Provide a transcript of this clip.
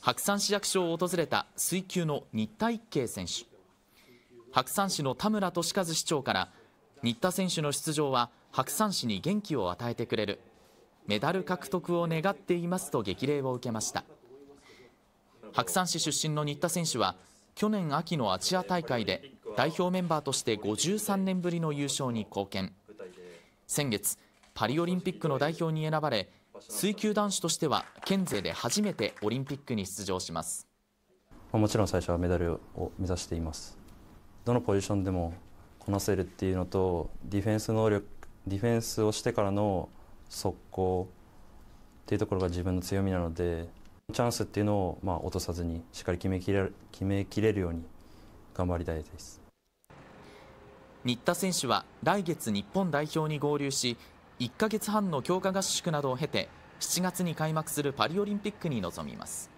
白山市役所を訪れた水球の新田一慶選手白山市の田村俊和市長から新田選手の出場は白山市に元気を与えてくれるメダル獲得を願っていますと激励を受けました白山市出身の新田選手は去年秋のアジア大会で代表メンバーとして53年ぶりの優勝に貢献先月パリオリンピックの代表に選ばれ水球男子としては県勢で初めてオリンピックに出場しますもちろん最初はメダルを目指していますどのポジションでもこなせるっていうのとディフェンス能力ディフェンスをしてからの速攻っていうところが自分の強みなのでチャンスっていうのをまあ落とさずにしっかり決めきれる決めきれるように頑張りたいです新田選手は来月日本代表に合流し1ヶ月半の強化合宿などを経て7月に開幕するパリオリンピックに臨みます。